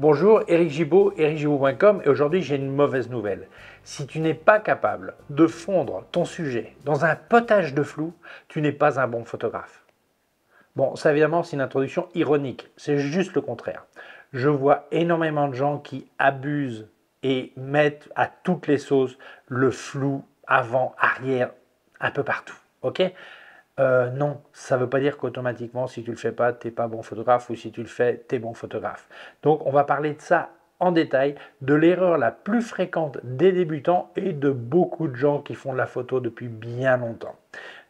Bonjour, Eric Gibaud, ericgibaud.com et aujourd'hui j'ai une mauvaise nouvelle. Si tu n'es pas capable de fondre ton sujet dans un potage de flou, tu n'es pas un bon photographe. Bon, ça évidemment c'est une introduction ironique, c'est juste le contraire. Je vois énormément de gens qui abusent et mettent à toutes les sauces le flou avant, arrière, un peu partout. Ok euh, non, ça ne veut pas dire qu'automatiquement, si tu le fais pas, tu n'es pas bon photographe ou si tu le fais, tu es bon photographe. Donc, on va parler de ça en détail, de l'erreur la plus fréquente des débutants et de beaucoup de gens qui font de la photo depuis bien longtemps.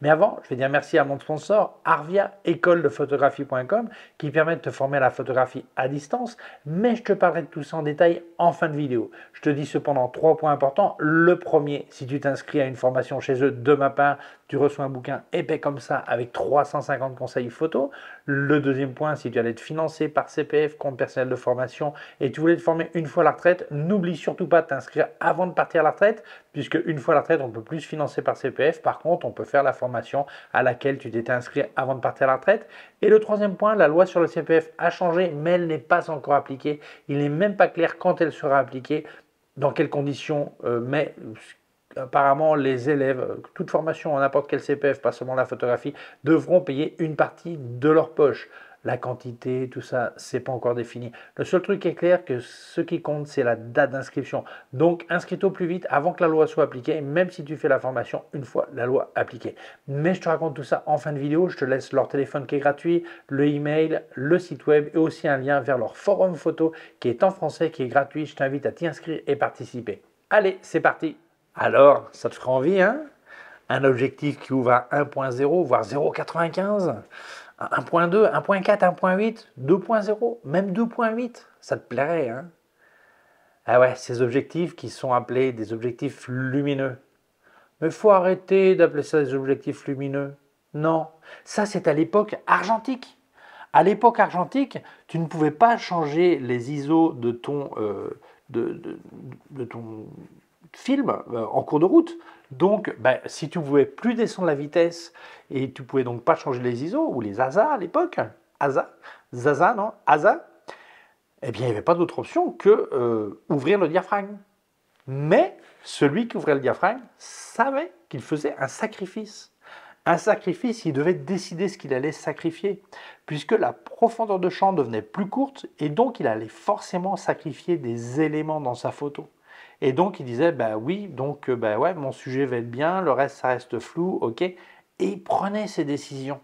Mais avant, je vais dire merci à mon sponsor, Arvia, école de photographie.com, qui permet de te former à la photographie à distance. Mais je te parlerai de tout ça en détail en fin de vidéo. Je te dis cependant trois points importants. Le premier, si tu t'inscris à une formation chez eux de ma part, tu reçois un bouquin épais comme ça avec 350 conseils photo. Le deuxième point, si tu allais être financé par CPF, compte personnel de formation, et tu voulais te former une fois à la retraite, n'oublie surtout pas de t'inscrire avant de partir à la retraite puisque une fois la retraite, on peut plus se financer par CPF. Par contre, on peut faire la formation à laquelle tu t'étais inscrit avant de partir à la retraite. Et le troisième point, la loi sur le CPF a changé, mais elle n'est pas encore appliquée. Il n'est même pas clair quand elle sera appliquée, dans quelles conditions, euh, mais euh, apparemment les élèves, euh, toute formation en n'importe quel CPF, pas seulement la photographie, devront payer une partie de leur poche la quantité, tout ça, c'est pas encore défini. Le seul truc est clair, que ce qui compte, c'est la date d'inscription. Donc, inscris-toi au plus vite avant que la loi soit appliquée, même si tu fais la formation une fois la loi appliquée. Mais je te raconte tout ça en fin de vidéo. Je te laisse leur téléphone qui est gratuit, le email, le site web et aussi un lien vers leur forum photo qui est en français, qui est gratuit. Je t'invite à t'y inscrire et participer. Allez, c'est parti. Alors, ça te fera envie, hein Un objectif qui ouvre à 1.0, voire 0,95 1.2, 1.4, 1.8, 2.0, même 2.8, ça te plairait. Hein ah ouais, ces objectifs qui sont appelés des objectifs lumineux. Mais il faut arrêter d'appeler ça des objectifs lumineux. Non, ça c'est à l'époque argentique. À l'époque argentique, tu ne pouvais pas changer les ISO de ton, euh, de, ton film euh, en cours de route. Donc, ben, si tu ne pouvais plus descendre la vitesse et tu ne pouvais donc pas changer les ISO ou les ASA à l'époque, ASA, ZAZA, non, ASA, eh bien, il n'y avait pas d'autre option que euh, ouvrir le diaphragme. Mais celui qui ouvrait le diaphragme savait qu'il faisait un sacrifice. Un sacrifice, il devait décider ce qu'il allait sacrifier, puisque la profondeur de champ devenait plus courte et donc il allait forcément sacrifier des éléments dans sa photo. Et donc il disait, bah oui, donc ben ouais, mon sujet va être bien, le reste ça reste flou, ok. Et il prenait ses décisions.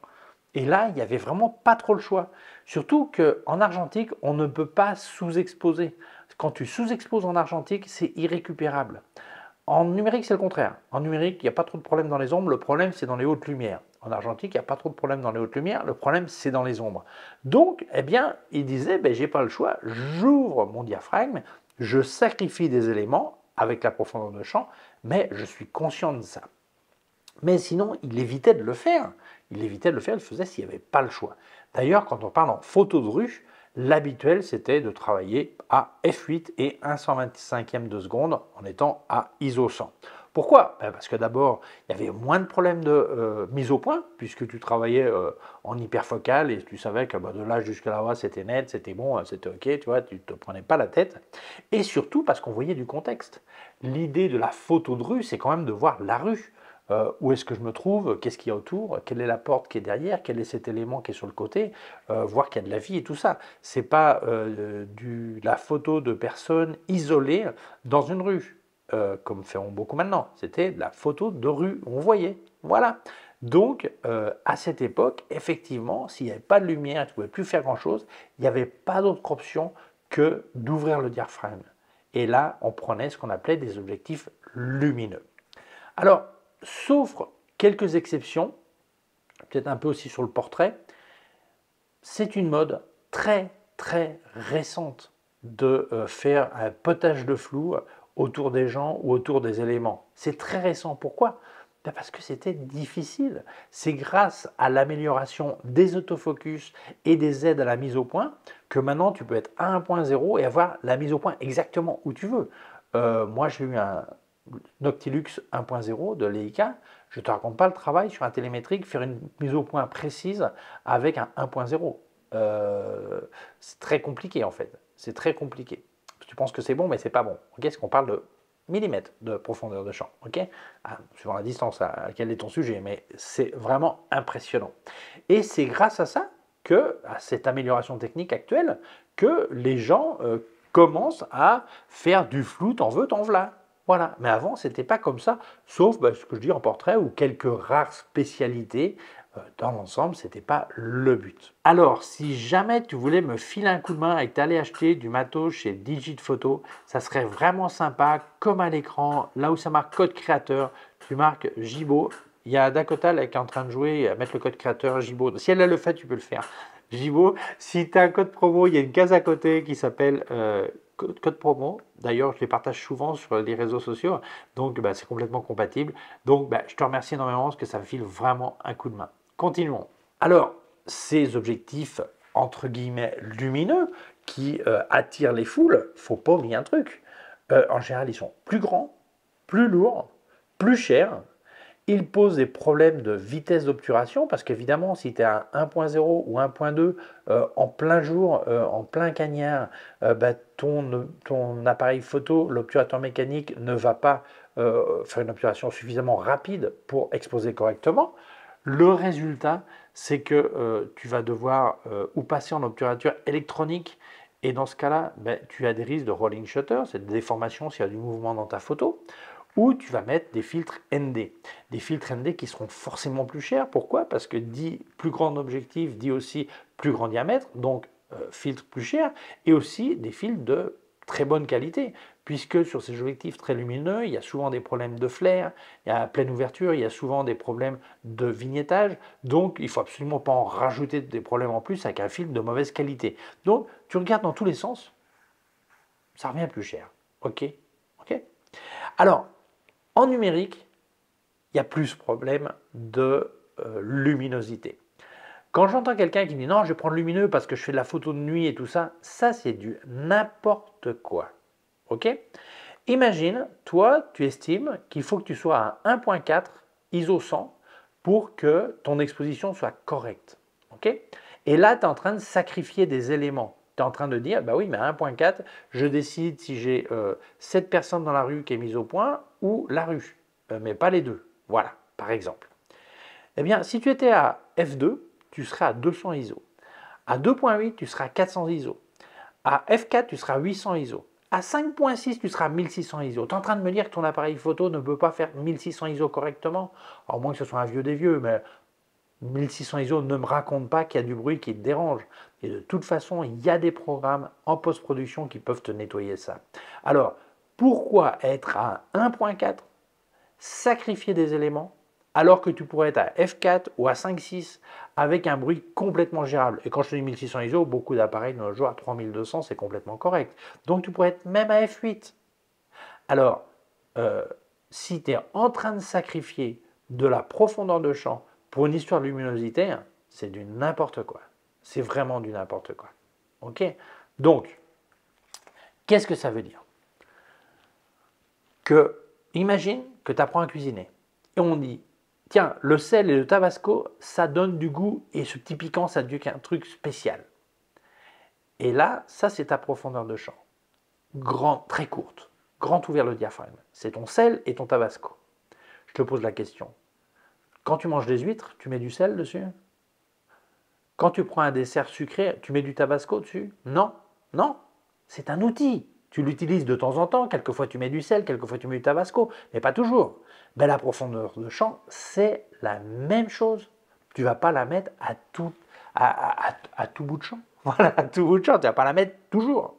Et là, il n'y avait vraiment pas trop le choix. Surtout qu'en argentique, on ne peut pas sous-exposer. Quand tu sous-exposes en argentique, c'est irrécupérable. En numérique, c'est le contraire. En numérique, il n'y a pas trop de problèmes dans les ombres, le problème c'est dans les hautes lumières. En argentique, il n'y a pas trop de problèmes dans les hautes lumières, le problème c'est dans les ombres. Donc, eh bien, il disait, ben, j'ai pas le choix, j'ouvre mon diaphragme je sacrifie des éléments avec la profondeur de champ, mais je suis conscient de ça. Mais sinon, il évitait de le faire. Il évitait de le faire, il faisait s'il n'y avait pas le choix. D'ailleurs, quand on parle en photo de rue, l'habituel c'était de travailler à f8 et 125e de seconde en étant à ISO 100. Pourquoi ben, Parce que d'abord, il y avait moins de problèmes de euh, mise au point, puisque tu travaillais euh, en hyperfocal et tu savais que ben, de là jusqu'à là-bas, c'était net, c'était bon, euh, c'était OK, tu vois, tu ne te prenais pas la tête. Et surtout parce qu'on voyait du contexte. L'idée de la photo de rue, c'est quand même de voir la rue. où est-ce que je me trouve, qu'est-ce qu'il y a autour, quelle est la porte qui est derrière, quel est cet élément qui est sur le côté, voir qu'il y a de la vie et tout ça. C'est pas la photo de personnes isolées dans une rue. Euh, comme feront beaucoup maintenant. C'était de la photo de rue, on voyait. Voilà. Donc, euh, à cette époque, effectivement, s'il n'y avait pas de lumière, tu ne pouvais plus faire grand-chose, il n'y avait pas d'autre option que d'ouvrir le diaphragme. Et là, on prenait ce qu'on appelait des objectifs lumineux. Alors, sauf quelques exceptions, peut-être un peu aussi sur le portrait, c'est une mode très, très récente de euh, faire un potage de flou autour des gens ou autour des éléments. C'est très récent. Pourquoi ben parce que c'était difficile. C'est grâce à l'amélioration des autofocus et des aides à la mise au point que maintenant tu peux être à 1.0 et avoir la mise au point exactement où tu veux. Euh, moi j'ai eu un Noctilux 1.0 de Leica, je ne te raconte pas le travail sur un télémétrique, faire une mise au point précise avec un 1.0. Euh, c'est très compliqué en fait, c'est très compliqué pense que c'est bon, mais c'est pas bon. qu'est ce qu'on parle de millimètres de profondeur de champ, ok ah, Suivant la distance à laquelle est ton sujet, mais c'est vraiment impressionnant. Et c'est grâce à ça que, à cette amélioration technique actuelle, que les gens euh, commencent à faire du flou, t'en veux, t'en vla. Voilà. Mais avant, c'était pas comme ça, sauf bah, ce que je dis en portrait ou quelques rares spécialités euh, dans l'ensemble, c'était pas le but. Alors, si jamais tu voulais me filer un coup de main et que tu allais acheter du matos chez Digit Photo, ça serait vraiment sympa, comme à l'écran, là où ça marque code créateur, tu marques Jibo. Il y a Dakota qui est en train de jouer, à euh, mettre le code créateur Jibo. Si elle a le fait, tu peux le faire. Jibo, si tu as un code promo, il y a une case à côté qui s'appelle euh, code, promo. D'ailleurs, je les partage souvent sur les réseaux sociaux, donc bah, c'est complètement compatible. Donc, bah, je te remercie énormément parce que ça me file vraiment un coup de main. Continuons. Alors, ces objectifs entre guillemets lumineux qui euh, attirent les foules, faut pas oublier un truc. Euh, en général, ils sont plus grands, plus lourds, plus chers. Ils posent des problèmes de vitesse d'obturation parce qu'évidemment, si tu es à 1.0 ou 1.2 euh, en plein jour, en plein cagnard, bah, ton, ton, appareil photo, l'obturateur mécanique ne va pas faire une obturation suffisamment rapide pour exposer correctement. Le résultat, c'est que euh, tu vas devoir euh, ou passer en obturature électronique, et dans ce cas-là, ben, tu as des risques de rolling shutter, c'est des déformations s'il y a du mouvement dans ta photo, ou tu vas mettre des filtres ND. Des filtres ND qui seront forcément plus chers. Pourquoi Parce que dit plus grand objectif dit aussi plus grand diamètre, donc euh, filtre plus cher, et aussi des filtres de très bonne qualité, puisque sur ces objectifs très lumineux, il y a souvent des problèmes de flair, il y a pleine ouverture, il y a souvent des problèmes de vignettage, donc il faut absolument pas en rajouter des problèmes en plus avec un film de mauvaise qualité. Donc tu regardes dans tous les sens, ça revient plus cher. Ok, ok. Alors en numérique, il y a plus de problèmes euh, de luminosité. Quand j'entends quelqu'un qui me dit non, je vais prendre lumineux parce que je fais de la photo de nuit et tout ça, ça c'est du n'importe quoi. Ok Imagine, toi, tu estimes qu'il faut que tu sois à 1.4 ISO 100 pour que ton exposition soit correcte. ok et là, tu es en train de sacrifier des éléments. Tu es en train de dire, bah oui, mais à 1.4, je décide si j'ai cette euh, personne dans la rue qui est mise au point ou la rue, euh, mais pas les deux. Voilà, par exemple. Eh bien, si tu étais à F2, tu seras à 200 ISO. À 2.8, tu seras à 400 ISO. À F4, tu seras à 800 ISO. À 5.6, tu seras à 1600 ISO. Tu es en train de me dire que ton appareil photo ne peut pas faire 1600 ISO correctement, à moins que ce soit un vieux des vieux, mais 1600 ISO, ne me raconte pas qu'il y a du bruit qui te dérange. Et de toute façon, il y a des programmes en post-production qui peuvent te nettoyer ça. Alors, pourquoi être à 1.4, sacrifier des éléments, alors que tu pourrais être à F4 ou à 5.6 avec un bruit complètement gérable. Et quand je te dis 1600 ISO, beaucoup d'appareils de nos jours à 3200, c'est complètement correct. Donc tu pourrais être même à F8. Alors, euh, si tu es en train de sacrifier de la profondeur de champ pour une histoire de luminosité, c'est du n'importe quoi. C'est vraiment du n'importe quoi. OK Donc, qu'est-ce que ça veut dire Que, imagine que tu apprends à cuisiner. Et on dit, tiens, le sel et le tabasco, ça donne du goût et ce petit piquant, ça donne un truc spécial. Et là, ça, c'est ta profondeur de champ. Grand, très courte, grand ouvert le diaphragme. C'est ton sel et ton tabasco. Je te pose la question. Quand tu manges des huîtres, tu mets du sel dessus Quand tu prends un dessert sucré, tu mets du tabasco dessus Non, non, c'est un outil. Tu l'utilises de temps en temps, quelquefois tu mets du sel, quelquefois tu mets du tabasco, mais pas toujours. Mais la profondeur de champ, c'est la même chose. Tu vas pas la mettre à tout, à, tout bout de champ. Voilà, à tout bout de champ, tu vas pas la mettre toujours.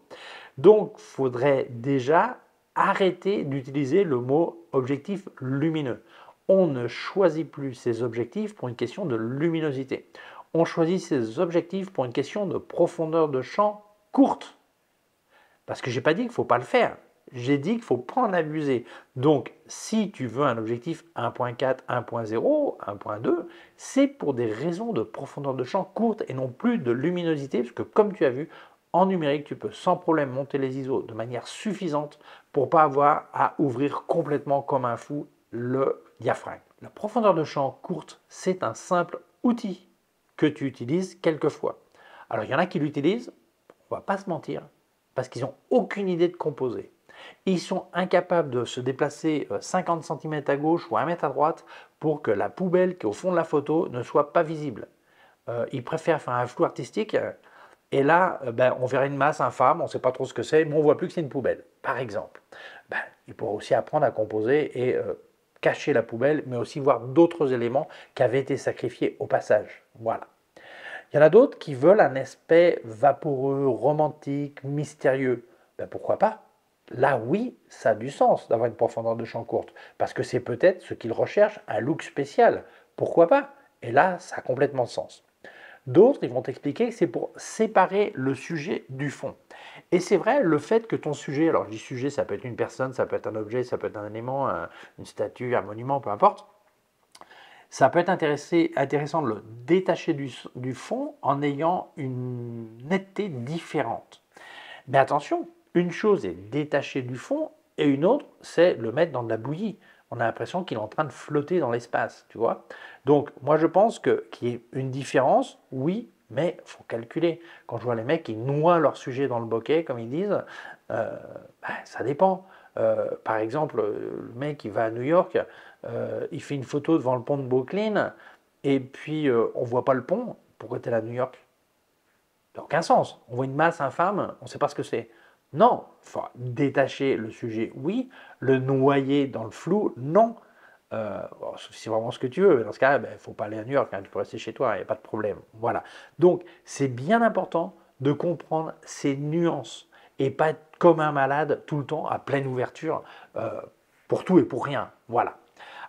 Donc, faudrait déjà arrêter d'utiliser le mot objectif lumineux. On ne choisit plus ses objectifs pour une question de luminosité. On choisit ses objectifs pour une question de profondeur de champ courte. Parce que je n'ai pas dit qu'il ne faut pas le faire. J'ai dit qu'il faut pas en abuser. Donc, si tu veux un objectif 1.4, 1.0, 1.2, c'est pour des raisons de profondeur de champ courte et non plus de luminosité, parce que comme tu as vu, en numérique, tu peux sans problème monter les ISO de manière suffisante pour pas avoir à ouvrir complètement comme un fou le diaphragme. La profondeur de champ courte, c'est un simple outil que tu utilises quelquefois. Alors, il y en a qui l'utilisent, on ne va pas se mentir, parce qu'ils n'ont aucune idée de composer. Ils sont incapables de se déplacer 50 euh, cm à gauche ou 1 mètre à droite pour que la poubelle qui est au fond de la photo ne soit pas visible. Euh, ils préfèrent faire un flou artistique euh, et là, ben, on verra une masse infâme, on ne sait pas trop ce que c'est, mais on voit plus que c'est une poubelle, par exemple. Ben, ils pourraient aussi apprendre à composer et cacher la poubelle, mais aussi voir d'autres éléments qui avaient été sacrifiés au passage. Voilà. Il y en a d'autres qui veulent un aspect vaporeux, romantique, mystérieux. Ben pourquoi pas Là, oui, ça a du sens d'avoir une profondeur de champ courte, parce que c'est peut-être ce qu'ils recherchent, un look spécial. Pourquoi pas Et là, ça a complètement de sens. D'autres, ils vont t'expliquer que c'est pour séparer le sujet du fond. Et c'est vrai, le fait que ton sujet, alors je dis sujet, ça peut être une personne, ça peut être un objet, ça peut être un élément, une statue, un monument, peu importe, ça peut être intéressant de le détacher du, fond en ayant une netteté différente. Mais attention, une chose est détacher du fond et une autre, c'est le mettre dans de la bouillie. On a l'impression qu'il est en train de flotter dans l'espace, tu vois. Donc, moi, je pense que qu'il y a une différence, oui, mais faut calculer. Quand je vois les mecs qui noient leur sujet dans le bokeh, comme ils disent, euh, bah, ça dépend. Euh, par exemple, le mec qui va à New York, euh, il fait une photo devant le pont de Brooklyn, et puis euh, on voit pas le pont. Pourquoi t'es là à New York Ça n'a aucun sens. On voit une masse infâme, on ne sait pas ce que c'est. Non, faut détacher le sujet, oui. Le noyer dans le flou, non. Euh, c'est vraiment ce que tu veux. Dans ce cas il ben, faut pas aller à New York, hein. tu peux rester chez toi, il n'y a pas de problème. Voilà. Donc, c'est bien important de comprendre ces nuances et pas être comme un malade tout le temps à pleine ouverture euh, pour tout et pour rien. Voilà.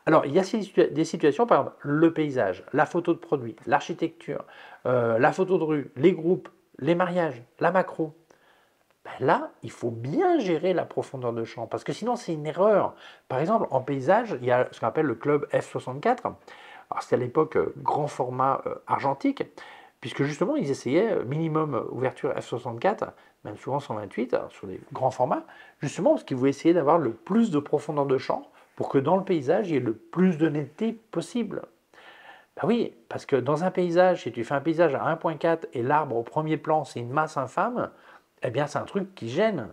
Alors, il y a des situations, par exemple, le paysage, la photo de produit, l'architecture, euh, la photo de rue, les groupes, les mariages, la macro. Ben là, il faut bien gérer la profondeur de champ, parce que sinon, c'est une erreur. Par exemple, en paysage, il y a ce qu'on appelle le club F64. c'était à l'époque euh, grand format euh, argentique, puisque justement, ils essayaient minimum ouverture F64, même souvent 128, hein, sur les grands formats, justement parce qu'ils voulaient essayer d'avoir le plus de profondeur de champ pour que dans le paysage, il y ait le plus de netteté possible. Bah oui, parce que dans un paysage, si tu fais un paysage à 1.4 et l'arbre au premier plan, c'est une masse infâme, eh bien c'est un truc qui gêne.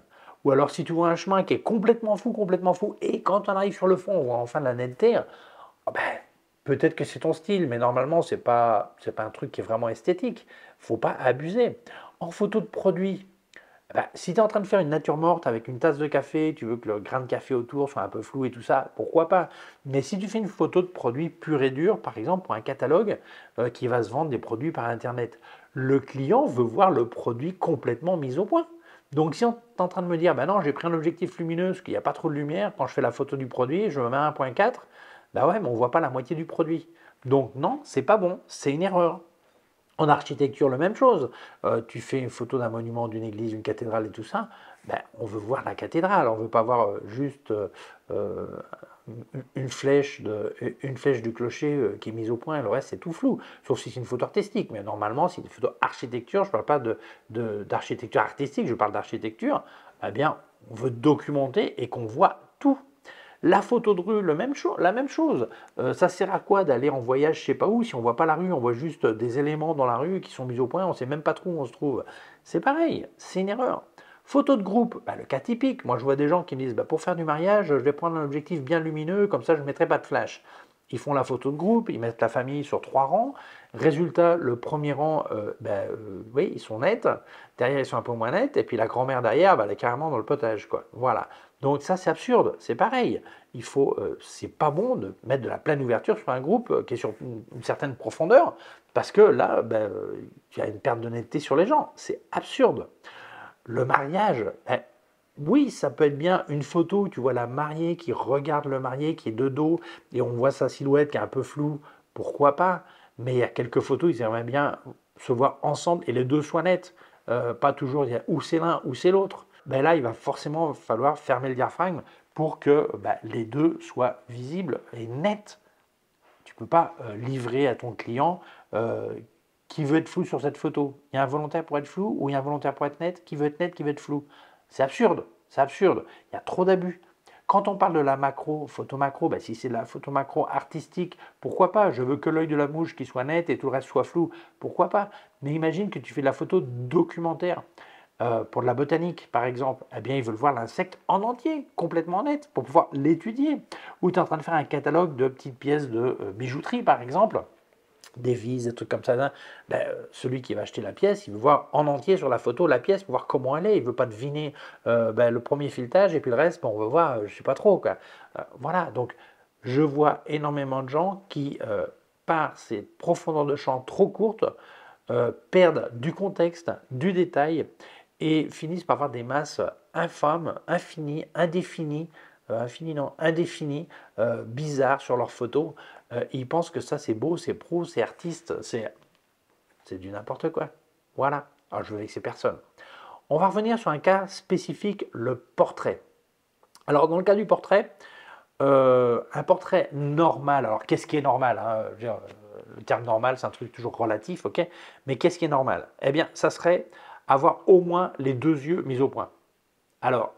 Ou alors si tu vois un chemin qui est complètement fou, complètement fou, et quand on arrive sur le fond, on voit enfin la netteté, ah ben, peut-être que c'est ton style, mais normalement, c'est pas, pas un truc qui est vraiment esthétique. faut pas abuser. En photo de produit, bah, si tu es en train de faire une nature morte avec une tasse de café, tu veux que le grain de café autour soit un peu flou et tout ça, pourquoi pas Mais si tu fais une photo de produit pur et dur, par exemple pour un catalogue euh, qui va se vendre des produits par Internet, le client veut voir le produit complètement mis au point. Donc si on es en train de me dire, ben non, j'ai pris un objectif lumineux, parce qu'il n'y a pas trop de lumière, quand je fais la photo du produit, je me mets à 1.4, bah ouais, mais on ne voit pas la moitié du produit. Donc non, c'est pas bon, c'est une erreur. En architecture, la même chose. Euh, tu fais une photo d'un monument, d'une église, d'une cathédrale et tout ça. Ben, on veut voir la cathédrale, on ne veut pas voir euh, juste euh, une, flèche de, une flèche du clocher qui est mise au point, le reste c'est tout flou, sauf si c'est une photo artistique. Mais normalement, si c'est une photo architecture, je ne parle pas d'architecture de, artistique, je parle d'architecture, eh bien, on veut documenter et qu'on voit tout. La photo de rue, le même la même chose. Euh, ça sert à quoi d'aller en voyage, je sais pas où, si on voit pas la rue, on voit juste des éléments dans la rue qui sont mis au point, on sait même pas trop où on se trouve. C'est pareil, c'est une erreur. Photo de groupe, bah, le cas typique. Moi, je vois des gens qui me disent, bah, pour faire du mariage, je vais prendre un objectif bien lumineux, comme ça, je ne mettrai pas de flash. Ils font la photo de groupe, ils mettent la famille sur trois rangs, Résultat, le premier rang, euh, ben, euh, oui, ils sont nets. Derrière, ils sont un peu moins nets. Et puis la grand-mère derrière, ben, elle est carrément dans le potage. Quoi. Voilà. Donc ça, c'est absurde. C'est pareil. Il faut, euh, c'est pas bon de mettre de la pleine ouverture sur un groupe qui est sur une, certaine profondeur, parce que là, ben, il as y a une perte d'honnêteté sur les gens. C'est absurde. Le mariage, ben, oui, ça peut être bien une photo où tu vois la mariée qui regarde le marié qui est de dos et on voit sa silhouette qui est un peu floue. Pourquoi pas mais il y a quelques photos, ils aimeraient bien se voir ensemble et les deux soient nets. Euh, pas toujours dire où c'est l'un, ou c'est l'autre. Ben là, il va forcément falloir fermer le diaphragme pour que ben, les deux soient visibles et nets. Tu ne peux pas euh, livrer à ton client euh, qui veut être flou sur cette photo. Il y a un volontaire pour être flou ou il y a un volontaire pour être net, qui veut être net, qui veut être flou. C'est absurde, c'est absurde. Il y a trop d'abus. Quand on parle de la macro, photo macro, ben, si c'est la photo macro artistique, pourquoi pas Je veux que l'œil de la mouche qui soit net et tout le reste soit flou, pourquoi pas Mais imagine que tu fais de la photo documentaire. Euh, pour de la botanique, par exemple, eh bien, ils veulent voir l'insecte en entier, complètement net, pour pouvoir l'étudier. Ou tu es en train de faire un catalogue de petites pièces de euh, bijouterie, par exemple vises des trucs comme ça. Ben, euh, celui qui va acheter la pièce, il veut voir en entier sur la photo la pièce pour voir comment elle est. Il ne veut pas deviner euh, ben, le premier filetage et puis le reste, ben, on veut voir, euh, je ne sais pas trop. Quoi. voilà, donc je vois énormément de gens qui, par ces profondeurs de champ trop courtes, perdent du contexte, du détail et finissent par avoir des masses infâmes, infinies, indéfinies, infinies non, indéfinies, bizarres sur leurs photos. Il euh, ils pensent que ça c'est beau, c'est pro, c'est artiste, c'est du n'importe quoi. Voilà. Alors ah, je veux avec ces personnes. On va revenir sur un cas spécifique, le portrait. Alors dans le cas du portrait, euh, un portrait normal. Alors qu'est-ce qui est normal hein, Le terme normal, c'est un truc toujours relatif, ok Mais qu'est-ce qui est normal Eh bien, ça serait avoir au moins les deux yeux mis au point. Alors,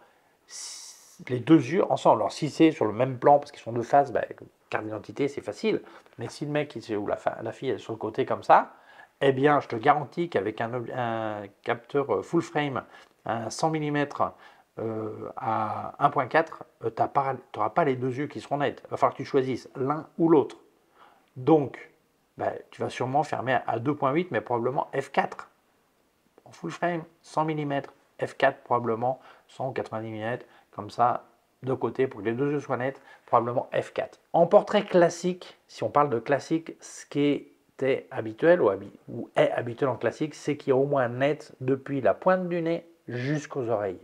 les deux yeux ensemble. Alors si c'est sur le même plan parce qu'ils sont de face, bah, Carte d'identité, c'est facile. Mais si le mec ou la, fille est sur le côté comme ça, eh bien, je te garantis qu'avec un, capteur euh, full frame, un 100 mm euh, à 1.4, tu n'auras pas les deux yeux qui seront nets. Il va falloir que tu choisisses l'un ou l'autre. Donc, bah, tu vas sûrement fermer à 2.8, mais probablement f4. En full frame, 100 mm, f4 probablement, 190 mm, comme ça, de côté pour que les deux yeux soient nets, probablement F4. En portrait classique, si on parle de classique, ce qui est habituel ou, est habituel en classique, c'est qu'il est au moins net depuis la pointe du nez jusqu'aux oreilles.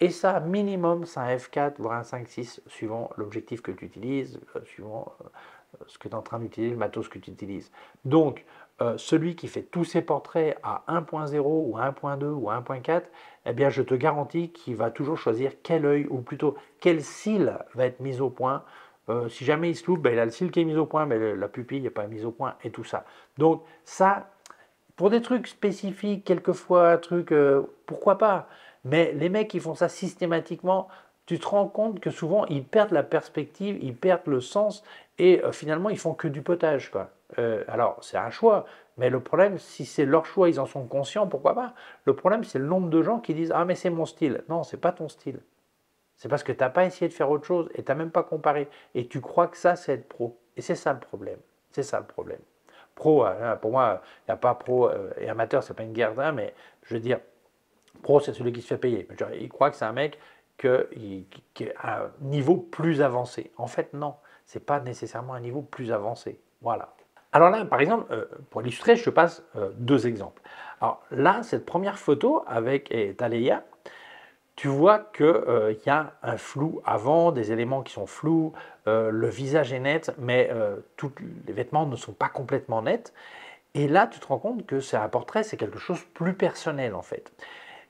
Et ça, minimum, c'est un F4, voire un 5 suivant l'objectif que tu utilises, euh, suivant euh, ce que tu es en train d'utiliser, le matos que tu utilises. Donc, euh, celui qui fait tous ses portraits à 1.0 ou 1.2 ou 1.4, eh bien je te garantis qu'il va toujours choisir quel œil, ou plutôt quel cil va être mis au point. Euh, si jamais il se loupe, ben, il a le cil qui est mis au point, mais la pupille n'est pas mise au point, et tout ça. Donc ça, pour des trucs spécifiques, quelquefois, trucs, euh, pourquoi pas Mais les mecs qui font ça systématiquement, tu te rends compte que souvent, ils perdent la perspective, ils perdent le sens, et euh, finalement, ils font que du potage, alors, c'est un choix, mais le problème, si c'est leur choix, ils en sont conscients, pourquoi pas Le problème, c'est le nombre de gens qui disent Ah, mais c'est mon style. Non, c'est pas ton style. C'est parce que tu n'as pas essayé de faire autre chose et tu n'as même pas comparé. Et tu crois que ça, c'est être pro. Et c'est ça le problème. C'est ça le problème. Pro, euh, hein, pour moi, il n'y a pas pro euh, et amateur, c'est pas une guerre d'un, hein, mais je veux dire, pro, c'est celui qui se fait payer. il croit que c'est un mec qui est à un niveau plus avancé. En fait, non, c'est pas nécessairement un niveau plus avancé. Voilà. Alors là, par exemple, euh, pour illustrer, je passe euh, deux exemples. Alors là, cette première photo avec Taleya, tu vois qu'il euh, y a un flou avant, des éléments qui sont flous, le visage est net, mais tous les vêtements ne sont pas complètement nets. Et là, tu te rends compte que c'est un portrait, c'est quelque chose de plus personnel en fait.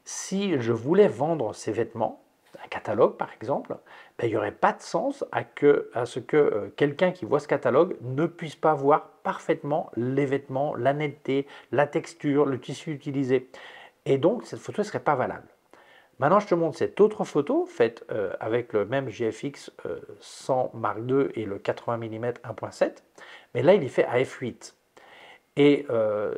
Si je voulais vendre ces vêtements, un catalogue par exemple, ben, il n'y aurait pas de sens à, ce que euh, quelqu'un qui voit ce catalogue ne puisse pas voir parfaitement les vêtements, la netteté, la texture, le tissu utilisé. Et donc, cette photo ne serait pas valable. Maintenant, je te montre cette autre photo faite euh, avec le même GFX 100 euh, Mark II et le 80 mm 1.7, mais là, il est fait à f8. Et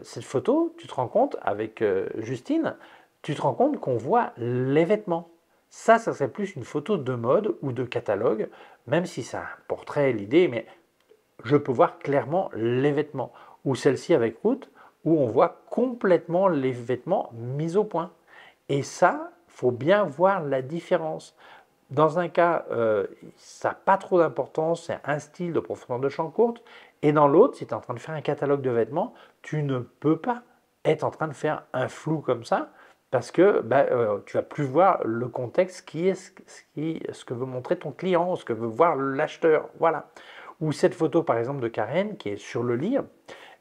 cette photo, tu te rends compte, avec Justine, tu te rends compte qu'on voit les vêtements. Ça, ça serait plus une photo de mode ou de catalogue, même si c'est un portrait, l'idée, mais je peux voir clairement les vêtements. Ou celle-ci avec route, où on voit complètement les vêtements mis au point. Et ça, faut bien voir la différence. Dans un cas, euh, ça n'a pas trop d'importance, c'est un style de profondeur de champ courte. Et dans l'autre, si tu es en train de faire un catalogue de vêtements, tu ne peux pas être en train de faire un flou comme ça parce que bah, euh, tu vas plus voir le contexte qui est ce, qui, ce que veut montrer ton client, ce que veut voir l'acheteur. Voilà. Ou cette photo par exemple de Karen qui est sur le lit,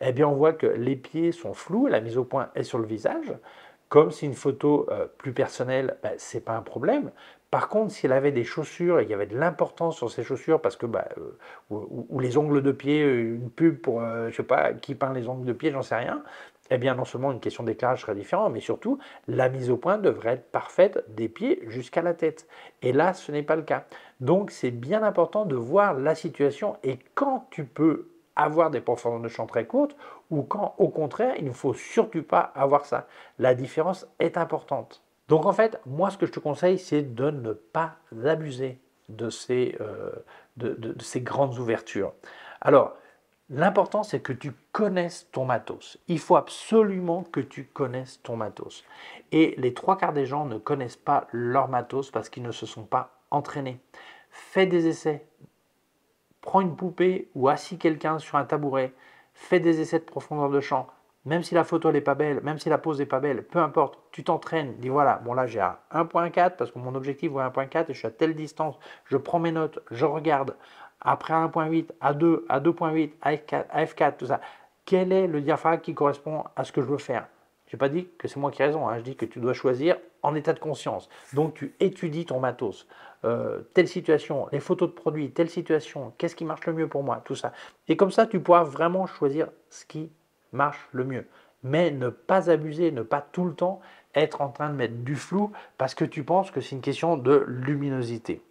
eh bien on voit que les pieds sont flous, la mise au point est sur le visage. Comme c'est une photo euh, plus personnelle, ce bah, c'est pas un problème. Par contre, si elle avait des chaussures et qu'il y avait de l'importance sur ses chaussures, parce que bah, euh, ou, les ongles de pied, une pub pour, je sais pas, qui peint les ongles de pied, j'en sais rien eh bien non seulement une question d'éclairage serait différente, mais surtout la mise au point devrait être parfaite des pieds jusqu'à la tête. Et là, ce n'est pas le cas. Donc c'est bien important de voir la situation et quand tu peux avoir des profondeurs de champ très courtes ou quand au contraire il ne faut surtout pas avoir ça. La différence est importante. Donc en fait, moi ce que je te conseille, c'est de ne pas abuser de ces, euh, de ces grandes ouvertures. Alors, L'important, c'est que tu connaisses ton matos. Il faut absolument que tu connaisses ton matos. Et les trois quarts des gens ne connaissent pas leur matos parce qu'ils ne se sont pas entraînés. Fais des essais. Prends une poupée ou assis quelqu'un sur un tabouret. Fais des essais de profondeur de champ. Même si la photo n'est pas belle, même si la pose n'est pas belle, peu importe, tu t'entraînes, dis voilà, bon là j'ai à 1.4 parce que mon objectif est 1.4 et je suis à telle distance, je prends mes notes, je regarde après 18 à 2 à 28 à 4 4 tout ça. Quel est le diaphragme qui correspond à ce que je veux faire Je n'ai pas dit que c'est moi qui ai raison, hein. je dis que tu dois choisir en état de conscience. Donc tu étudies ton matos. Euh, telle situation, les photos de produits, telle situation, qu'est-ce qui marche le mieux pour moi, tout ça. Et comme ça, tu pourras vraiment choisir ce qui marche le mieux. Mais ne pas abuser, ne pas tout le temps être en train de mettre du flou parce que tu penses que c'est une question de luminosité.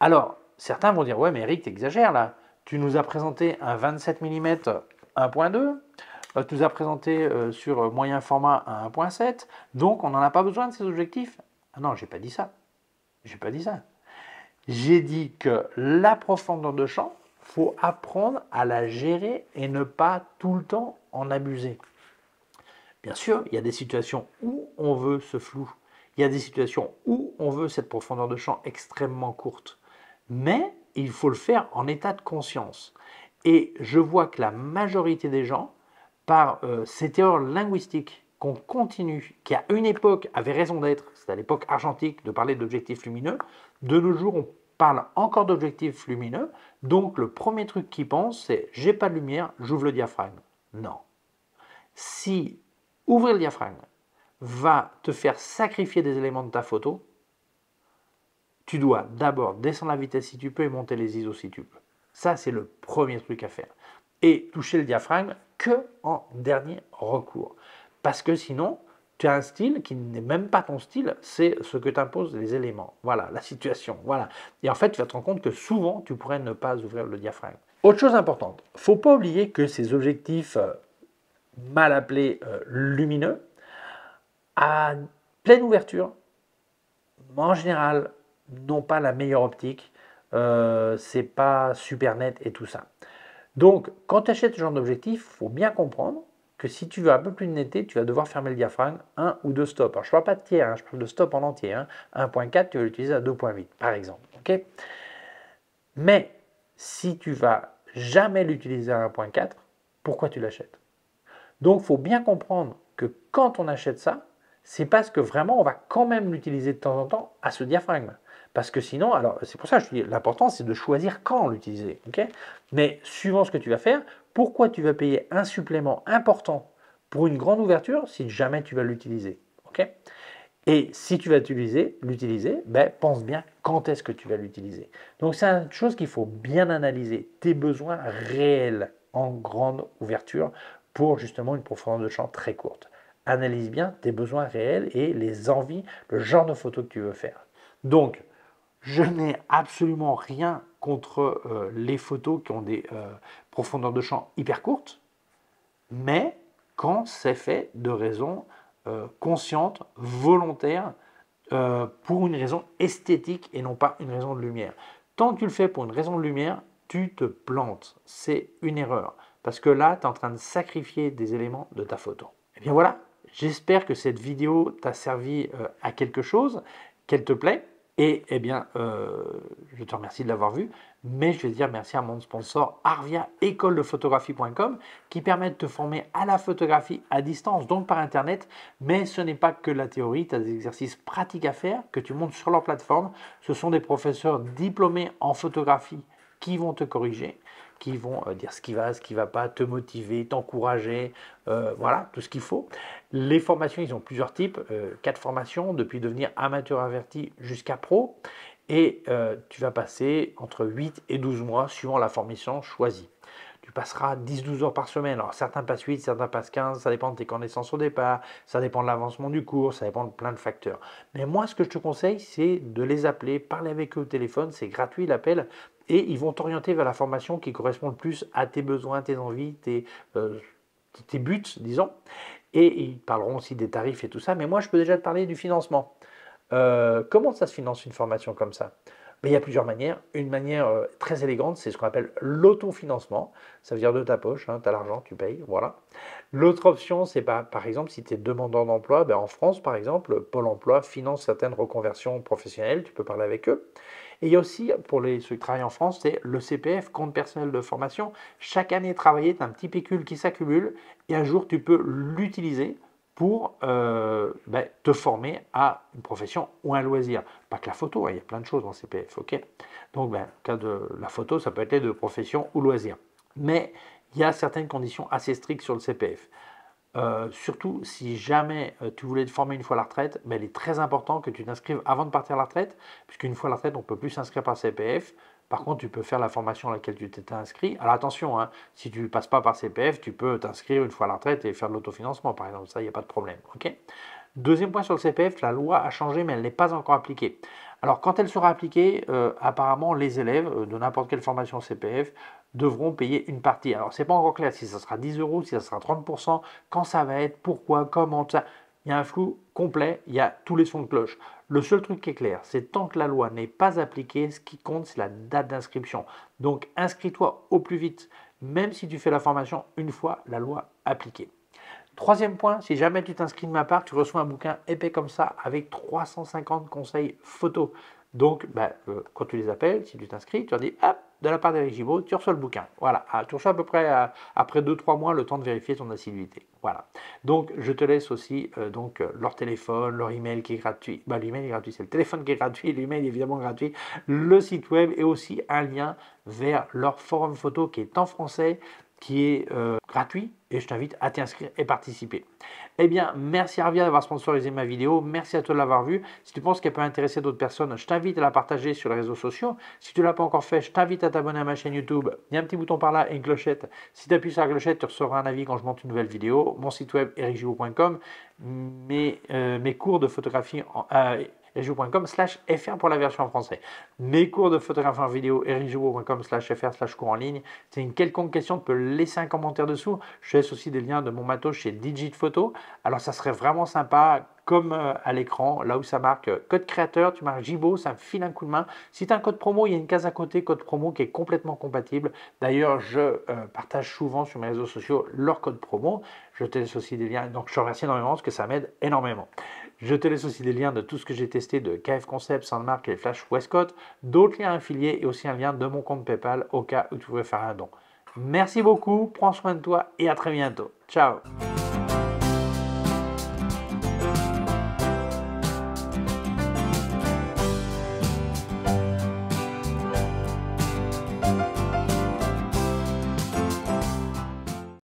Alors, certains vont dire Ouais, mais Eric, t'exagères là. Tu nous as présenté un 27 mm 1.2. Tu nous as présenté euh, sur euh, moyen format un 1.7, donc on n'en a pas besoin de ces objectifs. Ah non, j'ai pas dit ça. J'ai pas dit ça. J'ai dit que la profondeur de champ, faut apprendre à la gérer et ne pas tout le temps en abuser. Bien sûr, il y a des situations où on veut ce flou. Il y a des situations où on veut cette profondeur de champ extrêmement courte mais il faut le faire en état de conscience. Et je vois que la majorité des gens, par euh, ces cette erreur linguistique qu'on continue, qui à une époque avait raison d'être, c'est à l'époque argentique de parler d'objectifs lumineux, de nos jours on parle encore d'objectifs lumineux, donc le premier truc qu'ils pensent c'est j'ai pas de lumière, j'ouvre le diaphragme. Non. Si ouvrir le diaphragme va te faire sacrifier des éléments de ta photo, tu dois d'abord descendre la vitesse si tu peux et monter les ISO si tu peux. Ça, c'est le premier truc à faire. Et toucher le diaphragme que en dernier recours. Parce que sinon, tu as un style qui n'est même pas ton style, c'est ce que t'imposent les éléments. Voilà, la situation. Voilà. Et en fait, tu vas te rendre compte que souvent, tu pourrais ne pas ouvrir le diaphragme. Autre chose importante, faut pas oublier que ces objectifs euh, mal appelés euh, lumineux, à pleine ouverture, en général, non pas la meilleure optique, euh, c'est pas super net et tout ça. Donc, quand tu achètes ce genre d'objectif, il faut bien comprendre que si tu veux un peu plus de netteté, tu vas devoir fermer le diaphragme, un ou deux stops. Alors, je ne parle pas de tiers, hein, je parle de stop en entier. 1.4, hein. tu vas l'utiliser à 2.8, par exemple. Mais si tu vas jamais l'utiliser à 1.4, pourquoi tu l'achètes Donc, faut bien comprendre que quand on achète ça, c'est parce que vraiment, on va quand même l'utiliser de temps en temps à ce diaphragme. Parce que sinon, alors c'est pour ça que je te dis, l'important c'est de choisir quand l'utiliser. ok Mais suivant ce que tu vas faire, pourquoi tu vas payer un supplément important pour une grande ouverture si jamais tu vas l'utiliser ok et si tu vas l'utiliser, l'utiliser ben, pense bien quand est-ce que tu vas l'utiliser. Donc c'est une chose qu'il faut bien analyser, tes besoins réels en grande ouverture pour justement une profondeur de champ très courte. Analyse bien tes besoins réels et les envies, le genre de photo que tu veux faire. Donc, je n'ai absolument rien contre euh, les photos qui ont des euh, profondeurs de champ hyper courtes, mais quand c'est fait de raison euh, consciente, volontaire, pour une raison esthétique et non pas une raison de lumière. Tant que tu le fais pour une raison de lumière, tu te plantes. C'est une erreur. Parce que là, tu es en train de sacrifier des éléments de ta photo. Et eh bien voilà, j'espère que cette vidéo t'a servi à quelque chose, qu'elle te plaît. Et eh bien, euh, je te remercie de l'avoir vu, mais je vais dire merci à mon sponsor Arvia, école de photographie.com, qui permet de te former à la photographie à distance, donc par Internet. Mais ce n'est pas que la théorie, tu as des exercices pratiques à faire que tu montes sur leur plateforme. Ce sont des professeurs diplômés en photographie qui vont te corriger, qui vont euh, dire ce qui va, ce qui ne va pas, te motiver, t'encourager, euh, voilà, tout ce qu'il faut. Les formations, ils ont plusieurs types, euh, quatre formations, depuis devenir amateur averti jusqu'à pro. Et euh, tu vas passer entre 8 et 12 mois suivant la formation choisie. Tu passeras 10-12 heures par semaine. Alors certains passent 8, certains passent 15, ça dépend de tes connaissances au départ, ça dépend de l'avancement du cours, ça dépend de plein de facteurs. Mais moi, ce que je te conseille, c'est de les appeler, parler avec eux au téléphone, c'est gratuit l'appel, et ils vont t'orienter vers la formation qui correspond le plus à tes besoins, tes envies, tes euh, buts, disons. Et ils parleront aussi des tarifs et tout ça. Mais moi, je peux déjà te parler du financement. Euh, comment ça se finance une formation comme ça il y a plusieurs manières. Une manière euh, très élégante, c'est ce qu'on appelle l'autofinancement. Ça veut dire de ta poche, hein, tu as l'argent, tu payes, voilà. L'autre option, c'est par exemple, si tu es demandeur d'emploi, ben, en France, par exemple, Pôle emploi finance certaines reconversions professionnelles, tu peux parler avec eux. Et il y a aussi, pour les, ceux qui travaillent en France, c'est le CPF, compte personnel de formation. Chaque année travaillée, tu as un petit pécule qui s'accumule et un jour, tu peux l'utiliser pour euh, ben, te former à une profession ou un loisir. Pas que la photo, hein, il y a plein de choses dans le CPF, ok Donc, ben, cas de la photo, ça peut être de profession ou loisir. Mais il y a certaines conditions assez strictes sur le CPF. Euh, surtout si jamais euh, tu voulais te former une fois la retraite, mais il est très important que tu t'inscrives avant de partir à la retraite, puisqu'une fois la retraite, on ne peut plus s'inscrire par CPF. Par contre, tu peux faire la formation à laquelle tu t'es inscrit. Alors attention, hein, si tu ne passes pas par CPF, tu peux t'inscrire une fois à la retraite et faire de l'autofinancement, par exemple. Ça, il n'y a pas de problème. Deuxième point sur le CPF, la loi a changé, mais elle n'est pas encore appliquée. Alors quand elle sera appliquée, euh, apparemment les élèves de n'importe quelle formation CPF devront payer une partie. Alors, c'est pas encore clair si ça sera 10 euros, si ça sera 30%, quand ça va être, pourquoi, comment, tout ça. Il y a un flou complet, il y a tous les sons de cloche. Le seul truc qui est clair, c'est tant que la loi n'est pas appliquée, ce qui compte, c'est la date d'inscription. Donc, inscris-toi au plus vite, même si tu fais la formation une fois la loi appliquée. Troisième point, si jamais tu t'inscris de ma part, tu reçois un bouquin épais comme ça avec 350 conseils photos. Donc, bah, euh, quand tu les appelles, si tu t'inscris, tu leur dis, hop, de la part des Gibault, tu reçois le bouquin. Voilà, ah, tu reçois à peu près euh, après 2-3 mois le temps de vérifier ton assiduité. Voilà. Donc, je te laisse aussi euh, donc euh, leur téléphone, leur email qui est gratuit. Bah, l'email est gratuit, c'est le téléphone qui est gratuit, l'email est évidemment gratuit, le site web et aussi un lien vers leur forum photo qui est en français, qui est euh, gratuit et je t'invite à t'inscrire et participer. Eh bien, merci Arvia d'avoir sponsorisé ma vidéo, merci à toi de l'avoir vue. Si tu penses qu'elle peut intéresser d'autres personnes, je t'invite à la partager sur les réseaux sociaux. Si tu ne l'as pas encore fait, je t'invite à t'abonner à ma chaîne YouTube. Il y a un petit bouton par là et une clochette. Si tu appuies sur la clochette, tu recevras un avis quand je monte une nouvelle vidéo. Mon site web est mes, euh, mes cours de photographie en, euh, erigibo.com slash fr pour la version en français. Mes cours de photographie en vidéo, erigibo.com slash fr slash cours en ligne. as une quelconque question, tu peux laisser un commentaire dessous. Je laisse aussi des liens de mon matos chez Digit Photo. Alors ça serait vraiment sympa comme euh, à l'écran, là où ça marque euh, code créateur, tu marques Jibo, ça me file un coup de main. Si tu as un code promo, il y a une case à côté, code promo qui est complètement compatible. D'ailleurs, je euh, partage souvent sur mes réseaux sociaux leur code promo. Je te laisse aussi des liens. Donc, je te remercie énormément parce que ça m'aide énormément. Je te laisse aussi des liens de tout ce que j'ai testé de KF Concept, Sandmark et Flash Westcott, d'autres liens affiliés et aussi un lien de mon compte PayPal au cas où tu veux faire un don. Merci beaucoup, prends soin de toi et à très bientôt. Ciao